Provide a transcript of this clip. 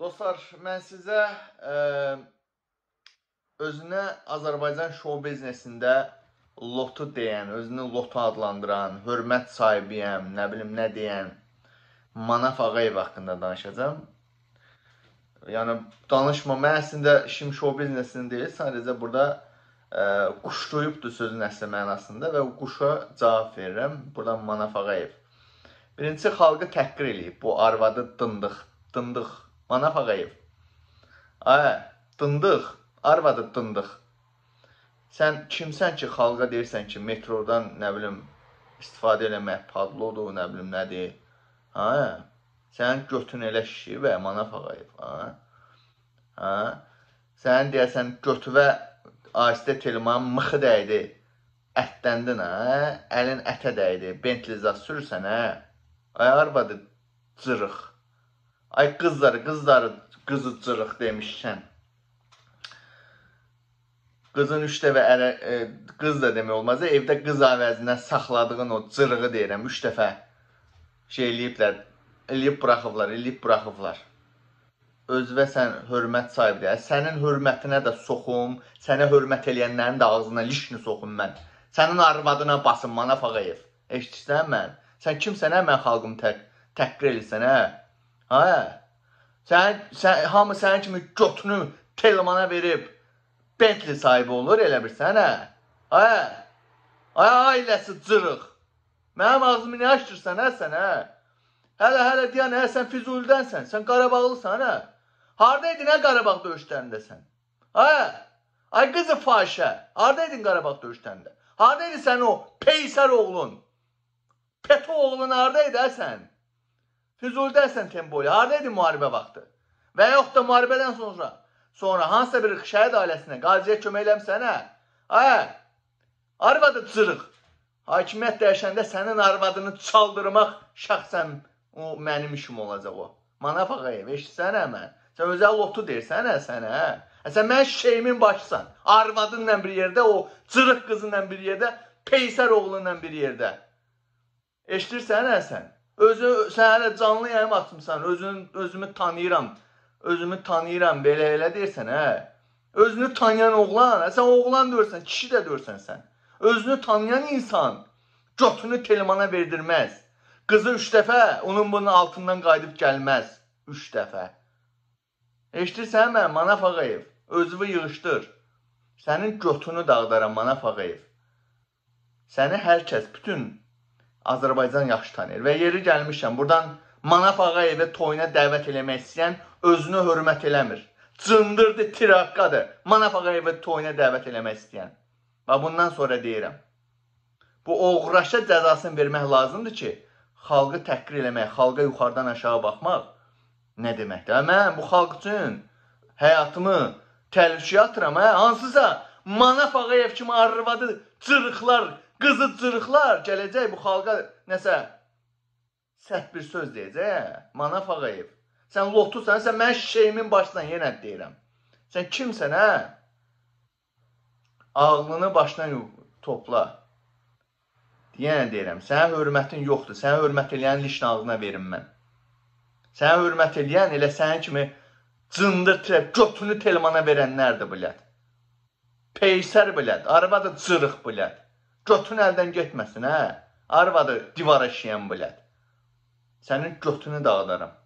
Dostlar, mən sizə ə, e, özünə Azərbaycan şou biznesində lotu deyən, özünü lotu adlandıran, hörmət sahibiyəm, nə bilim nə deyən Manaf Ağayev haqqında danışacağam. Yəni danışma, mən əslində işim şou biznesini deyil, sadəcə burada ə, e, quş duyubdu sözün əsl mənasında və o quşa cavab verirəm. Burdan Manaf Ağayev. Birinci xalqı təhqir eləyib bu arvadı dındıq, dındıq Manaf Ağayev. Ayə, dındıq, arvadı dındıq. Sən kimsən ki, xalqa deyirsən ki, metrodan, nə bilim, istifadə eləmək padlodur, nə bilim, nədir. Ayə, sən götün elə şişibə, Manaf Ağayev. Ayə, ayə. Sən deyəsən, götüvə asitə telmanın mıxı dəydi. Ətləndin, hə? Əlin ətə dəydi. Bentley zaz sürürsən, hə? Ay arvadı cırıq. Ay kızları kızları kızıtçırıq demişkən. Qızın üç dəfə ərə, e, qız da demək olmaz. Evdə qız əvəzinə saxladığın o cırığı deyirəm. Üç dəfə şey eləyiblər. Eləyib buraxıblar, eləyib buraxıblar. Özvə sən hörmət sahibidir. Sənin hörmətinə də soxum, sənə hörmət eləyənlərin də ağzına lişni soxum mən. Sənin arvadına basın, Manafağayev. Eşitsən mən. Sən kimsən, hə, mən xalqım tək, təhqir eləyirsən, hə? Hə? Sən, sən, hamı sənin kimi götünü Telmana verib Bentley sahibi olur, elə bilsən, hə? Hə? Ay, ailəsi cırıq. Mənim ağzımı nə açdırsan, hə sən, hə? Hələ, hələ deyən, hə, sən Füzulidənsən, sən Qarabağlısan, hə? Harada idin, hə, Qarabağ döyüşlərində sən? Hə? Ay qızı fahişə, harada idin Qarabağ döyüşlərində? Harada idi sən o Peysər oğlun? Peto oğlun harada idi, hə sən? Füzuldə sən boyu harada idi müharibə vaxtı? Və yox da müharibədən sonra sonra hansısa bir şəhid ailəsinə qaziyə kömək eləmsənə? Hə? Arvadı cırıq. Hakimiyyət dəyişəndə sənin arvadını çaldırmaq şəxsən o mənim işim olacaq o. Manaf Ağayev, eşitsənə mən. Sən özəl lotu deyirsənə sənə. Hə, sən mən şeyimin başsan. Arvadınla bir yerdə, o cırıq qızınla bir yerdə, peysər oğlunla bir yerdə. Eşitirsən hə sən? Özü sən hələ canlı yayım açmısan, özün özümü tanıyıram. Özümü tanıyıram belə elə deyirsən, hə? Özünü tanıyan oğlan, hə? sən oğlan deyirsən, kişi də deyirsən sən. Özünü tanıyan insan götünü telmana verdirməz. Qızı 3 dəfə onun bunun altından qayıdıb gəlməz. 3 dəfə. Eşidirsən mən Manaf Ağayev, özünü yığışdır. Sənin götünü dağıdaram Manaf Ağayev. Səni hər kəs bütün Azərbaycan yaxşı tanıyır. Və yeri gəlmişəm, buradan Manaf Ağayevə toyuna dəvət eləmək istəyən özünü hörmət eləmir. Cındırdır, tiraqqadır. Manaf Ağayevə toyuna dəvət eləmək istəyən. Və bundan sonra deyirəm, bu oğraşa cəzasını vermək lazımdır ki, xalqı təhqir eləmək, xalqa yuxarıdan aşağı baxmaq nə deməkdir? Hə, mən bu xalq üçün həyatımı təhlükəyə atıram, hə? Hansısa Manaf Ağayev kimi arvadı cırıqlar, qızı cırıqlar gələcək bu xalqa nəsə səhv bir söz deyəcək. Hə? Manaf Ağayev. Sən lotusan, sən mən şeyimin başından yenə deyirəm. Sən kimsən, hə? Ağlını başdan topla. Yenə deyirəm, sənə hörmətin yoxdur. Sənə hörmət eləyən lişin ağlına verim mən. Sənə hörmət eləyən elə sənin kimi cındır tirə, götünü telmana verənlərdir, bilət peysər bilət, arvadı cırıq bilət. Götün əldən getməsin, hə? Arvadı divara şiyan bilət. Sənin götünü dağıdaram.